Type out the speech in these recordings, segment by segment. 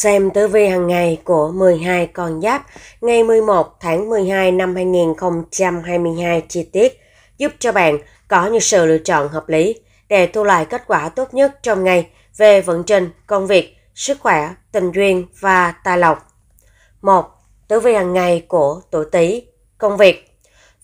Xem tử vi hàng ngày của 12 con giáp ngày 11 tháng 12 năm 2022 chi tiết giúp cho bạn có những sự lựa chọn hợp lý để thu lại kết quả tốt nhất trong ngày về vận trình, công việc, sức khỏe, tình duyên và tài lộc. 1. Tử vi hàng ngày của tuổi Tý, công việc.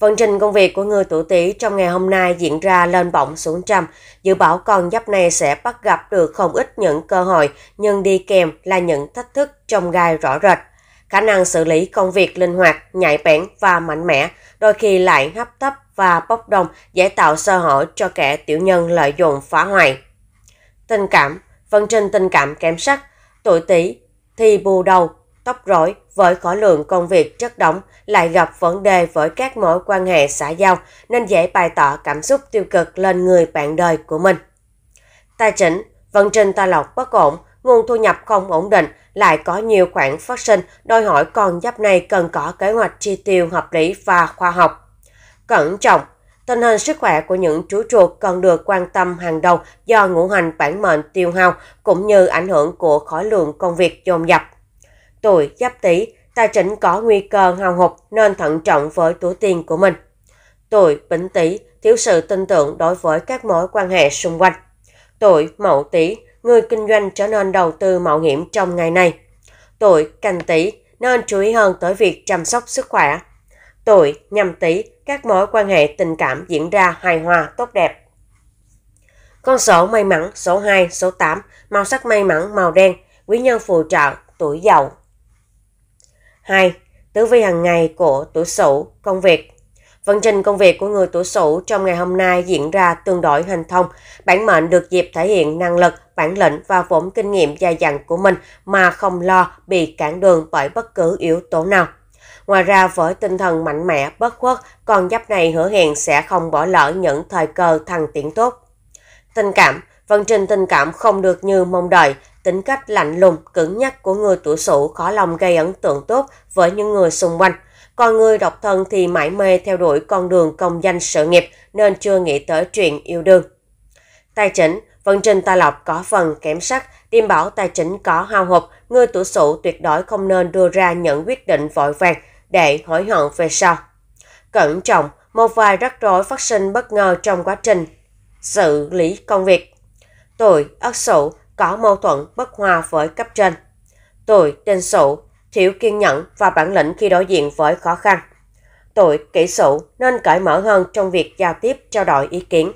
Vận trình công việc của người tuổi Tý trong ngày hôm nay diễn ra lên bổng xuống trăm. Dự báo con giáp này sẽ bắt gặp được không ít những cơ hội, nhưng đi kèm là những thách thức trong gai rõ rệt. Khả năng xử lý công việc linh hoạt, nhạy bén và mạnh mẽ, đôi khi lại hấp tấp và bốc đồng dễ tạo sơ hở cho kẻ tiểu nhân lợi dụng phá hoại. Tình cảm, vận trình tình cảm kém sắc, tuổi Tý thì bù đầu Tóc rối với khối lượng công việc chất động, lại gặp vấn đề với các mối quan hệ xã giao nên dễ bày tỏ cảm xúc tiêu cực lên người bạn đời của mình. Tài chính, vận trình tài lộc bất ổn, nguồn thu nhập không ổn định, lại có nhiều khoản phát sinh đòi hỏi con giáp này cần có kế hoạch chi tiêu hợp lý và khoa học. Cẩn trọng, tình hình sức khỏe của những chú chuột cần được quan tâm hàng đầu do ngũ hành bản mệnh tiêu hao cũng như ảnh hưởng của khối lượng công việc dồn dập tuổi giáp tý, tài chính có nguy cơ hao hụt nên thận trọng với túi tiền của mình. Tuổi bính tý, thiếu sự tin tưởng đối với các mối quan hệ xung quanh. Tuổi mậu tý, người kinh doanh trở nên đầu tư mạo hiểm trong ngày này. Tuổi canh tý, nên chú ý hơn tới việc chăm sóc sức khỏe. Tuổi nhâm tý, các mối quan hệ tình cảm diễn ra hài hòa tốt đẹp. Con số may mắn số 2, số 8, màu sắc may mắn màu đen, quý nhân phù trợ, tuổi giàu. 2. tử vi hàng ngày của tuổi Sửu, công việc. Vận trình công việc của người tuổi Sửu trong ngày hôm nay diễn ra tương đối hành thông. Bản mệnh được dịp thể hiện năng lực, bản lĩnh và vốn kinh nghiệm dài dặn của mình mà không lo bị cản đường bởi bất cứ yếu tố nào. Ngoài ra với tinh thần mạnh mẽ, bất khuất, con giáp này hứa hẹn sẽ không bỏ lỡ những thời cơ thăng tiến tốt. Tình cảm Vận trình tình cảm không được như mong đợi, tính cách lạnh lùng, cứng nhắc của người tuổi Sửu khó lòng gây ấn tượng tốt với những người xung quanh. Còn người độc thân thì mãi mê theo đuổi con đường công danh sự nghiệp nên chưa nghĩ tới chuyện yêu đương. Tài chính, vận trình tài lộc có phần kém sắc, tiêm bảo tài chính có hao hụt, người tuổi Sửu tuyệt đối không nên đưa ra những quyết định vội vàng để hối hận về sau. Cẩn trọng, một vài rắc rối phát sinh bất ngờ trong quá trình xử lý công việc. Tuổi Ất Sửu có mâu thuẫn bất hòa với cấp trên. Tuổi đinh sửu thiếu kiên nhẫn và bản lĩnh khi đối diện với khó khăn. Tuổi kỷ sửu nên cởi mở hơn trong việc giao tiếp trao đổi ý kiến.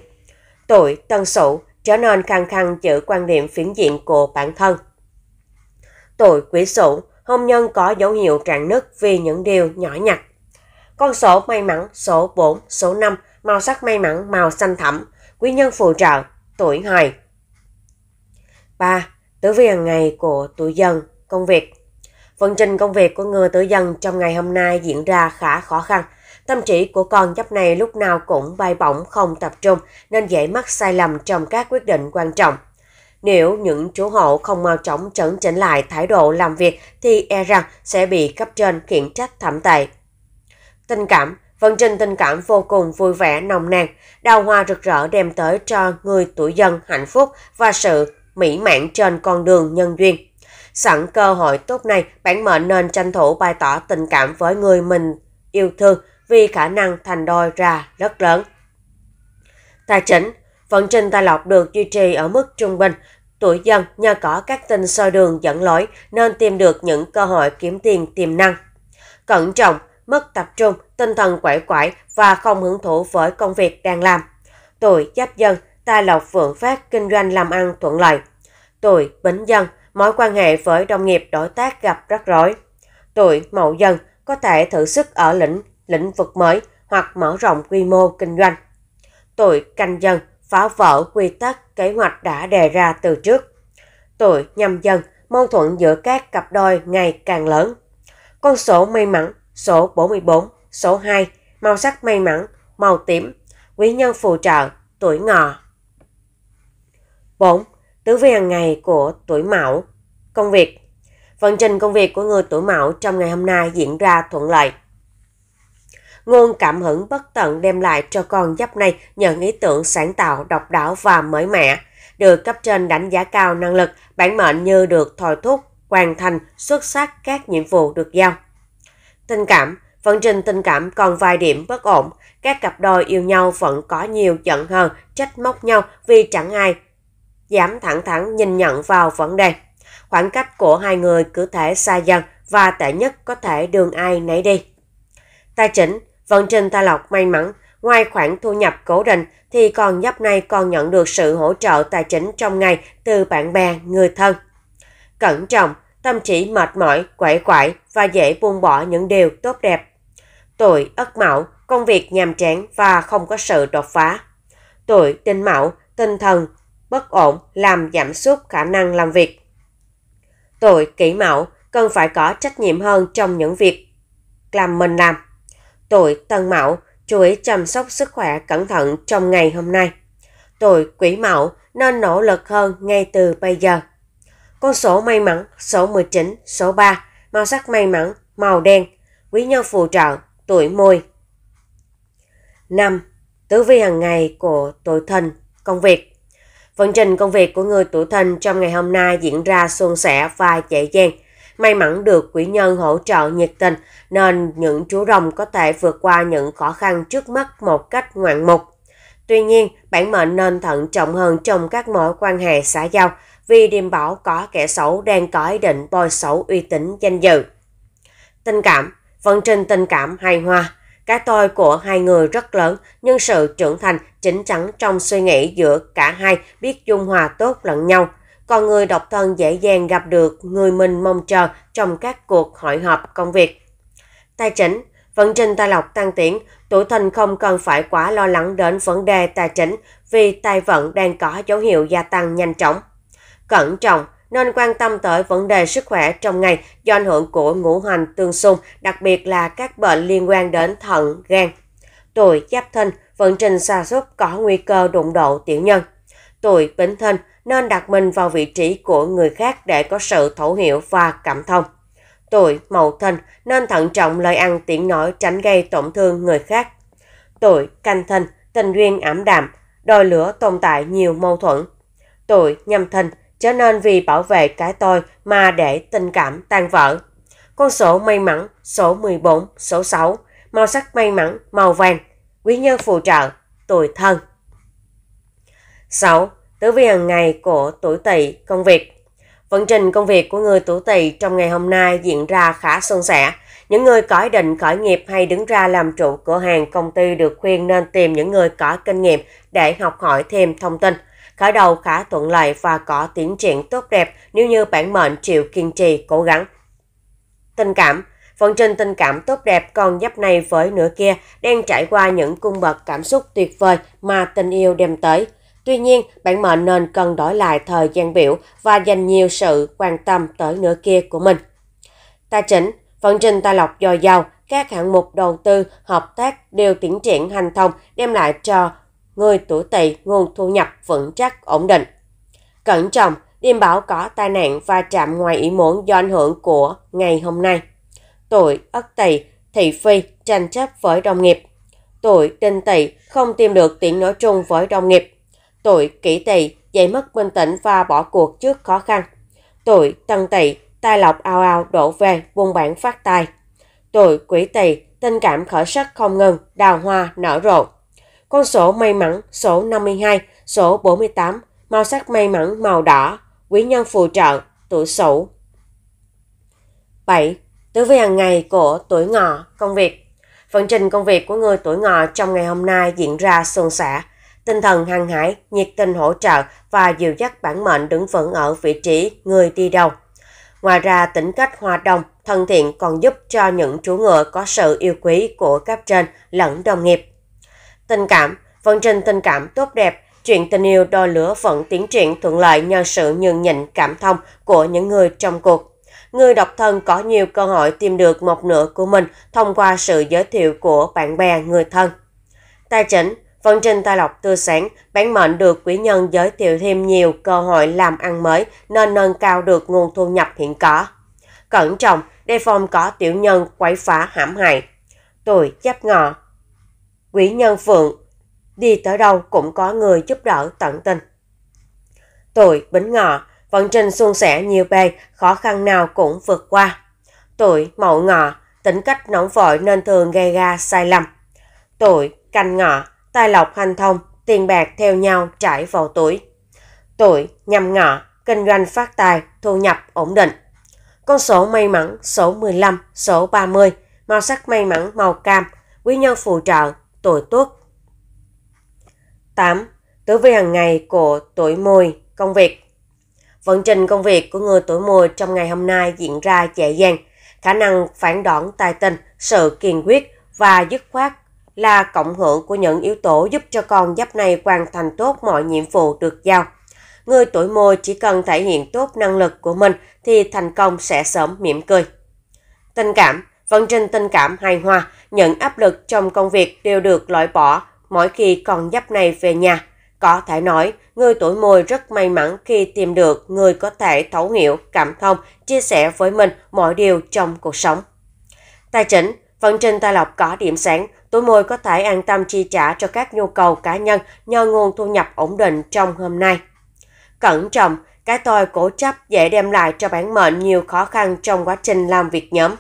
Tuổi tân sửu trở nên khăng khăng giữ quan điểm phiến diện của bản thân. Tuổi quý sửu hôn nhân có dấu hiệu rạn nứt vì những điều nhỏ nhặt. Con số may mắn số 4, số 5, màu sắc may mắn màu xanh thẳm, quý nhân phù trợ, tuổi hài 3. tử vi hàng ngày của tuổi dần, công việc. Vận trình công việc của người tuổi dần trong ngày hôm nay diễn ra khá khó khăn. Tâm trí của con giáp này lúc nào cũng bay bổng không tập trung nên dễ mắc sai lầm trong các quyết định quan trọng. Nếu những chủ hộ không mau chóng chấn chỉnh lại thái độ làm việc thì e rằng sẽ bị cấp trên khiển trách thảm tệ. Tình cảm Vận trình tình cảm vô cùng vui vẻ nồng nàn, đào hoa rực rỡ đem tới cho người tuổi dân hạnh phúc và sự mỹ mãn trên con đường nhân duyên. Sẵn cơ hội tốt này, bản mệnh nên tranh thủ bày tỏ tình cảm với người mình yêu thương vì khả năng thành đôi ra rất lớn. Tài chính Vận trình tài lộc được duy trì ở mức trung bình. Tuổi dân nhờ có các tinh soi đường dẫn lối nên tìm được những cơ hội kiếm tiền tiềm năng. Cẩn trọng, mất tập trung, tinh thần quẩy quải và không hưởng thụ với công việc đang làm. Tuổi giáp dân tài lộc vượng phát, kinh doanh làm ăn thuận lợi. Tuổi Bính Dân, mối quan hệ với đồng nghiệp đối tác gặp rắc rối. Tuổi Mậu Dân có thể thử sức ở lĩnh lĩnh vực mới hoặc mở rộng quy mô kinh doanh. Tuổi Canh Dân phá vỡ quy tắc kế hoạch đã đề ra từ trước. Tuổi Nhâm Dân mâu thuẫn giữa các cặp đôi ngày càng lớn. Con số may mắn số 44, số 2, màu sắc may mắn, màu tím, quý nhân phù trợ, tuổi ngọ. 4. Tứ vi hàng ngày của tuổi Mão. Công việc. Vận trình công việc của người tuổi Mão trong ngày hôm nay diễn ra thuận lợi. Nguồn cảm hứng bất tận đem lại cho con giáp này nhận ý tưởng sáng tạo, độc đáo và mới mẻ. Được cấp trên đánh giá cao năng lực, bản mệnh như được thòi thúc, hoàn thành xuất sắc các nhiệm vụ được giao. Tình cảm, vận trình tình cảm còn vài điểm bất ổn, các cặp đôi yêu nhau vẫn có nhiều giận hờn, trách móc nhau vì chẳng ai dám thẳng thắn nhìn nhận vào vấn đề. Khoảng cách của hai người cứ thể xa dần và tệ nhất có thể đường ai nấy đi. Tài chính, vận trình tài lộc may mắn, ngoài khoản thu nhập cố định thì còn giáp nay còn nhận được sự hỗ trợ tài chính trong ngày từ bạn bè, người thân. Cẩn trọng, tâm trí mệt mỏi, quậy quại và dễ buông bỏ những điều tốt đẹp. Tuổi ất mão, công việc nhàm chán và không có sự đột phá. Tuổi đinh mão, tinh thần, bất ổn làm giảm sút khả năng làm việc. Tuổi kỷ mão cần phải có trách nhiệm hơn trong những việc làm mình làm. Tuổi tân mão chú ý chăm sóc sức khỏe cẩn thận trong ngày hôm nay. Tuổi quỷ mão nên nỗ lực hơn ngay từ bây giờ. Con số may mắn số 19, số 3, màu sắc may mắn, màu đen, quý nhân phù trợ, tuổi mùi. 5. Tứ vi hàng ngày của tuổi thìn, công việc. Vận trình công việc của người tuổi thìn trong ngày hôm nay diễn ra suôn sẻ và dễ dàng. May mắn được quý nhân hỗ trợ nhiệt tình nên những chú rồng có thể vượt qua những khó khăn trước mắt một cách ngoạn mục. Tuy nhiên, bản mệnh nên thận trọng hơn trong các mối quan hệ xã giao vì điềm bảo có kẻ xấu đang có ý định bôi xấu uy tín danh dự. Tình cảm, vận trình tình cảm hài hòa, cái tôi của hai người rất lớn, nhưng sự trưởng thành, chính chắn trong suy nghĩ giữa cả hai biết dung hòa tốt lẫn nhau. Còn người độc thân dễ dàng gặp được người mình mong chờ trong các cuộc hội họp công việc. Tài chính Vận trình tài lộc tăng tiến, tuổi thìn không cần phải quá lo lắng đến vấn đề tài chính vì tài vận đang có dấu hiệu gia tăng nhanh chóng. Cẩn trọng, nên quan tâm tới vấn đề sức khỏe trong ngày do ảnh hưởng của ngũ hành tương xung, đặc biệt là các bệnh liên quan đến thận, gan. Tuổi Giáp Thìn, vận trình sa sút có nguy cơ đụng độ tiểu nhân. Tuổi Bính Thìn nên đặt mình vào vị trí của người khác để có sự thấu hiểu và cảm thông. Tuổi Mậu Thìn nên thận trọng lời ăn tiếng nói tránh gây tổn thương người khác. Tuổi Canh Thìn, tình duyên ảm đạm, đôi lửa tồn tại nhiều mâu thuẫn. Tuổi Nhâm Thìn cho nên vì bảo vệ cái tôi mà để tình cảm tan vỡ. Con số may mắn, số 14, số 6, màu sắc may mắn, màu vàng, quý nhân phù trợ, tuổi thân. 6. Tử vi hàng ngày của tuổi tỵ công việc Vận trình công việc của người tuổi tỵ trong ngày hôm nay diễn ra khá suôn sẻ. Những người có ý định khởi nghiệp hay đứng ra làm chủ cửa hàng công ty được khuyên nên tìm những người có kinh nghiệm để học hỏi thêm thông tin. Khởi đầu khá thuận lợi và có tiến triển tốt đẹp nếu như bản mệnh chịu kiên trì, cố gắng. Tình cảm phần trình tình cảm tốt đẹp còn giáp này với nửa kia đang trải qua những cung bậc cảm xúc tuyệt vời mà tình yêu đem tới. Tuy nhiên, bạn mệnh nên cần đổi lại thời gian biểu và dành nhiều sự quan tâm tới nửa kia của mình. Tài chính, phần trình tài lộc dồi dào, các hạng mục đầu tư, hợp tác đều tiến triển hành thông đem lại cho người tuổi tỵ nguồn thu nhập vững chắc ổn định. Cẩn trọng, điềm bảo có tai nạn và chạm ngoài ý muốn do ảnh hưởng của ngày hôm nay. Tuổi Ất Tỵ, thị phi, tranh chấp với đồng nghiệp. Tuổi Đinh Tỵ không tìm được tiếng nói chung với đồng nghiệp. Tuổi Kỷ Tỵ dậy mất bình tĩnh và bỏ cuộc trước khó khăn. Tuổi Tân Tỵ tai lộc ao ao đổ về buôn bản phát tài. Tuổi Quỷ Tỵ tình cảm khởi sắc không ngừng, đào hoa nở rộ con số may mắn số 52, số 48, màu sắc may mắn màu đỏ, quý nhân phù trợ, tuổi Sửu. 7. Tử vi hàng ngày của tuổi ngọ, công việc. Vận trình công việc của người tuổi ngọ trong ngày hôm nay diễn ra suôn sẻ. Tinh thần hăng hải, nhiệt tình hỗ trợ và dìu dắt bản mệnh đứng vững ở vị trí người đi đầu. Ngoài ra, tính cách hòa đồng, thân thiện còn giúp cho những chú ngựa có sự yêu quý của cấp trên lẫn đồng nghiệp. Tình cảm, vận trình tình cảm tốt đẹp, chuyện tình yêu đo lửa vẫn tiến triển thuận lợi nhờ sự nhường nhịn cảm thông của những người trong cuộc. Người độc thân có nhiều cơ hội tìm được một nửa của mình thông qua sự giới thiệu của bạn bè, người thân. Tài chính, vận trình tài lộc tươi sáng, bản mệnh được quý nhân giới thiệu thêm nhiều cơ hội làm ăn mới nên nâng cao được nguồn thu nhập hiện có. Cẩn trọng, đề phòng có tiểu nhân quấy phá hãm hại. Tuổi giáp ngọ, Quỷ nhân phượng, đi tới đâu cũng có người giúp đỡ tận tình. tuổi Bính Ngọ, vận trình suôn sẻ nhiều bề, khó khăn nào cũng vượt qua. tuổi Mậu Ngọ, tính cách nóng vội nên thường gây ra sai lầm. tuổi Canh Ngọ, tài lộc hành thông, tiền bạc theo nhau trải vào tuổi. Tuổi nhâm ngọ, kinh doanh phát tài, thu nhập ổn định. Con số may mắn số 15, số 30, màu sắc may mắn màu cam, quý nhân phù trợ tổ tuốc. 8. Tử vi hàng ngày của tuổi mùi, công việc. Vận trình công việc của người tuổi mùi trong ngày hôm nay diễn ra dễ dàng. Khả năng phản đoán tài tình, sự kiên quyết và dứt khoát là cộng hưởng của những yếu tố giúp cho con giáp này hoàn thành tốt mọi nhiệm vụ được giao. Người tuổi mùi chỉ cần thể hiện tốt năng lực của mình thì thành công sẽ sớm mỉm cười. Tình cảm vận vâng, trình tình cảm hài hòa, những áp lực trong công việc đều được loại bỏ mỗi khi con nhấp này về nhà. Có thể nói, người tuổi mùi rất may mắn khi tìm được người có thể thấu hiểu, cảm thông, chia sẻ với mình mọi điều trong cuộc sống. Tài chính, vận vâng, trình tài lộc có điểm sáng, tuổi mùi có thể an tâm chi trả cho các nhu cầu cá nhân nhờ nguồn thu nhập ổn định trong hôm nay. Cẩn trọng, cái tôi cố chấp dễ đem lại cho bản mệnh nhiều khó khăn trong quá trình làm việc nhóm.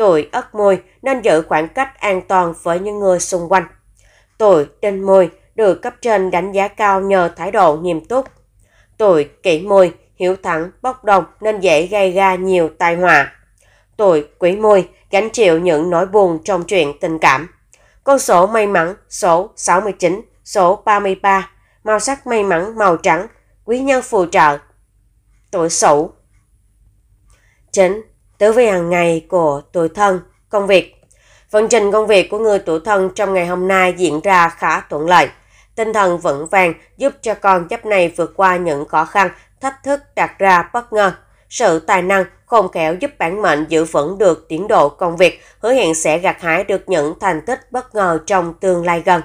Tôi ất môi nên giữ khoảng cách an toàn với những người xung quanh. Tôi trên môi được cấp trên đánh giá cao nhờ thái độ nghiêm túc. Tôi kỹ môi, hiểu thẳng, bốc đồng nên dễ gây ra nhiều tai họa. Tôi quý môi, gánh chịu những nỗi buồn trong chuyện tình cảm. Con số may mắn số 69, số 33, màu sắc may mắn màu trắng, quý nhân phù trợ. Tuổi Sửu. Chính tử vi hàng ngày của tuổi thân, công việc. Vận trình công việc của người tuổi thân trong ngày hôm nay diễn ra khá thuận lợi. Tinh thần vững vàng giúp cho con giáp này vượt qua những khó khăn, thách thức đặt ra bất ngờ. Sự tài năng, khôn khéo giúp bản mệnh giữ vững được tiến độ công việc, hứa hẹn sẽ gặt hái được những thành tích bất ngờ trong tương lai gần.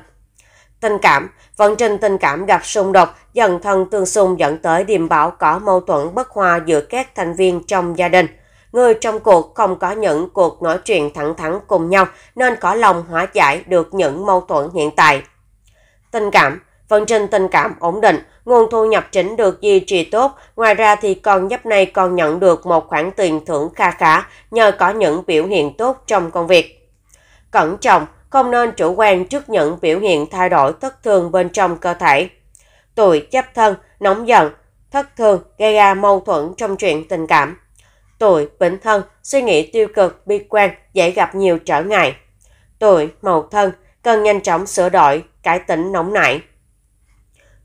Tình cảm, vận trình tình cảm gặp xung đột, dần thân tương xung dẫn tới điềm bảo có mâu thuẫn bất hòa giữa các thành viên trong gia đình – người trong cuộc không có những cuộc nói chuyện thẳng thắn cùng nhau nên có lòng hóa giải được những mâu thuẫn hiện tại. Tình cảm Vận trình tình cảm ổn định, nguồn thu nhập chính được duy trì tốt. Ngoài ra thì con nhấp này còn nhận được một khoản tiền thưởng kha khá nhờ có những biểu hiện tốt trong công việc. Cẩn trọng, không nên chủ quan trước những biểu hiện thay đổi thất thường bên trong cơ thể. Tuổi chấp thân, nóng giận, thất thường gây ra mâu thuẫn trong chuyện tình cảm. Tuổi bỉnh thân, suy nghĩ tiêu cực, bi quan, dễ gặp nhiều trở ngại. Tuổi mậu thân, cần nhanh chóng sửa đổi, cải tỉnh nóng nảy.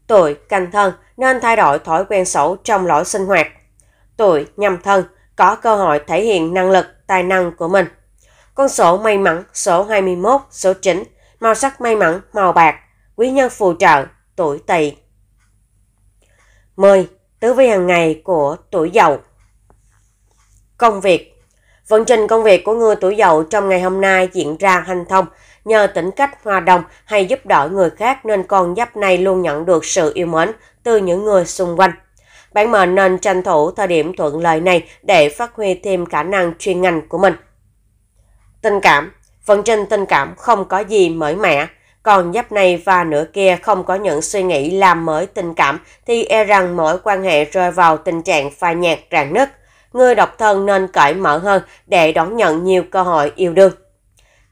Tuổi canh thân, nên thay đổi thói quen xấu trong lối sinh hoạt. Tuổi nhâm thân, có cơ hội thể hiện năng lực, tài năng của mình. Con sổ may mắn số 21, số 9, màu sắc may mắn màu bạc, quý nhân phù trợ, tuổi tỵ. 10. Tứ vi hàng ngày của tuổi dậu Công việc Vận trình công việc của người tuổi dậu trong ngày hôm nay diễn ra hanh thông. Nhờ tính cách hòa đồng hay giúp đỡ người khác nên con giáp này luôn nhận được sự yêu mến từ những người xung quanh. Bạn mệnh nên tranh thủ thời điểm thuận lợi này để phát huy thêm khả năng chuyên ngành của mình. Tình cảm Vận trình tình cảm không có gì mới mẻ. Còn giáp này và nửa kia không có những suy nghĩ làm mới tình cảm thì e rằng mỗi quan hệ rơi vào tình trạng phai nhạt rạn nứt người độc thân nên cởi mở hơn để đón nhận nhiều cơ hội yêu đương.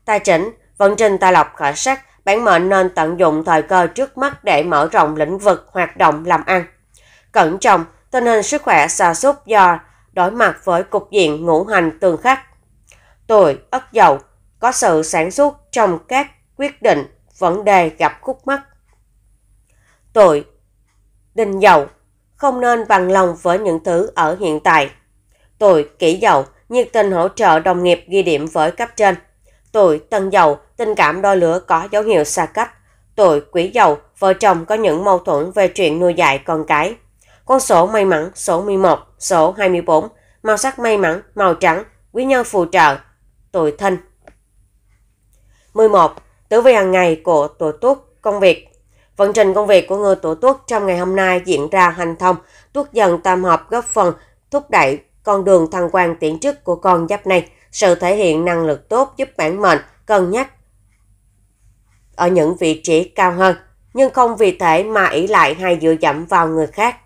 Tài chính, vận trình tài lộc khởi sắc, bản mệnh nên tận dụng thời cơ trước mắt để mở rộng lĩnh vực hoạt động làm ăn. Cẩn trọng, tình hình sức khỏe xa sút do đối mặt với cục diện ngũ hành tương khắc. Tuổi ất dậu có sự sản xuất trong các quyết định vấn đề gặp khúc mắc. Tuổi đinh dậu không nên bằng lòng với những thứ ở hiện tại. Tôi, kỹ giàu nhiệt tình hỗ trợ đồng nghiệp ghi điểm với cấp trên. Tôi, tân giàu tình cảm đôi lứa có dấu hiệu xa cách. Tôi, quý giàu vợ chồng có những mâu thuẫn về chuyện nuôi dạy con cái. Con sổ may mắn số 11, số 24, màu sắc may mắn, màu trắng, quý nhân phù trợ, tuổi thân. 11. Tử vi hàng ngày của tuổi tuất công việc Vận trình công việc của người tuổi tuất trong ngày hôm nay diễn ra hành thông, tuất dần tam hợp góp phần thúc đẩy con đường thăng quan tiễn chức của con giáp này, sự thể hiện năng lực tốt giúp bản mệnh cân nhắc ở những vị trí cao hơn, nhưng không vì thế mà ỷ lại hay dựa dẫm vào người khác.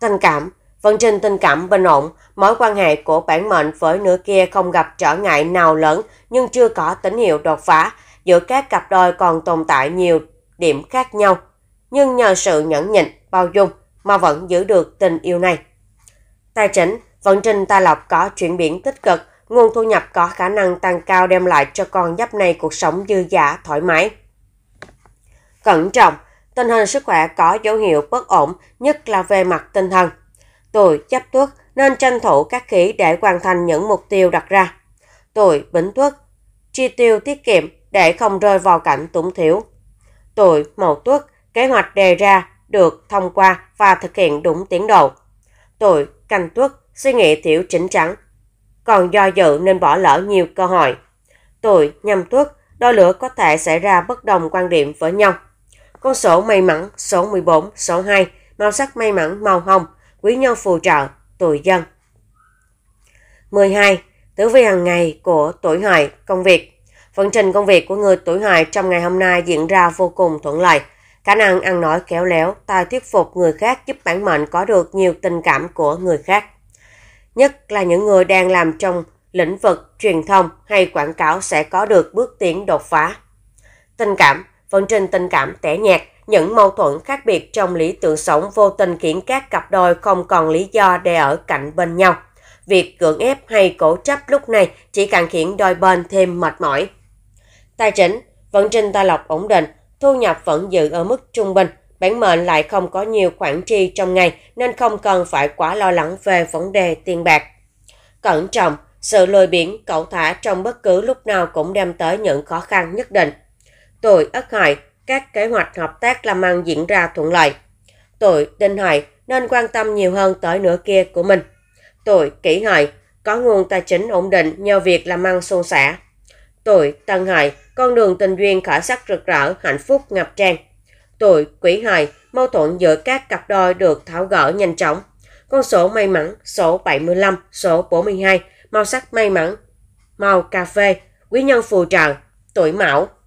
Tình cảm Vận trình tình cảm bình ổn, mối quan hệ của bản mệnh với nửa kia không gặp trở ngại nào lớn nhưng chưa có tín hiệu đột phá. Giữa các cặp đôi còn tồn tại nhiều điểm khác nhau. Nhưng nhờ sự nhẫn nhịn, bao dung mà vẫn giữ được tình yêu này. Tài chính Vận trình tai lộc có chuyển biến tích cực, nguồn thu nhập có khả năng tăng cao đem lại cho con giáp này cuộc sống dư giả, thoải mái. Cẩn trọng, tình hình sức khỏe có dấu hiệu bất ổn, nhất là về mặt tinh thần. Tuổi giáp tuất nên tranh thủ các khí để hoàn thành những mục tiêu đặt ra. Tuổi bính tuất chi tiêu tiết kiệm để không rơi vào cảnh túng thiếu. Tuổi mậu tuất kế hoạch đề ra được thông qua và thực hiện đúng tiến độ. Tuổi canh tuất suy nghĩ thiếu chính chắn, còn do dự nên bỏ lỡ nhiều cơ hội. Tuổi, nhằm tuất, đôi lửa có thể xảy ra bất đồng quan điểm với nhau. Con sổ may mắn số 14, số 2, màu sắc may mắn màu hồng, quý nhân phù trợ, tuổi dân. 12. Tử vi hàng ngày của tuổi hợi, công việc. Vận trình công việc của người tuổi hợi trong ngày hôm nay diễn ra vô cùng thuận lợi. Khả năng ăn nói kéo léo, tài thuyết phục người khác giúp bản mệnh có được nhiều tình cảm của người khác nhất là những người đang làm trong lĩnh vực truyền thông hay quảng cáo sẽ có được bước tiến đột phá. Tình cảm, vận trình tình cảm tẻ nhạt, những mâu thuẫn khác biệt trong lý tưởng sống vô tình khiến các cặp đôi không còn lý do để ở cạnh bên nhau. Việc cưỡng ép hay cổ chấp lúc này chỉ càng khiến đôi bên thêm mệt mỏi. Tài chính, vận trình tài lộc ổn định, thu nhập vẫn giữ ở mức trung bình, Bản mệnh lại không có nhiều khoản chi trong ngày nên không cần phải quá lo lắng về vấn đề tiền bạc. Cẩn trọng, sự lười biển cậu thả trong bất cứ lúc nào cũng đem tới những khó khăn nhất định. Tuổi Ất Hợi, các kế hoạch hợp tác làm ăn diễn ra thuận lợi. Tuổi Đinh Hợi nên quan tâm nhiều hơn tới nửa kia của mình. Tuổi Kỷ Hợi có nguồn tài chính ổn định nhờ việc làm ăn suôn sẻ. Tuổi Tân Hợi, con đường tình duyên khởi sắc rực rỡ, hạnh phúc ngập tràn tội quỷ hợi, mâu thuẫn giữa các cặp đôi được tháo gỡ nhanh chóng. Con số may mắn số 75, số 42, màu sắc may mắn, màu cà phê, quý nhân phù trợ, tuổi mão,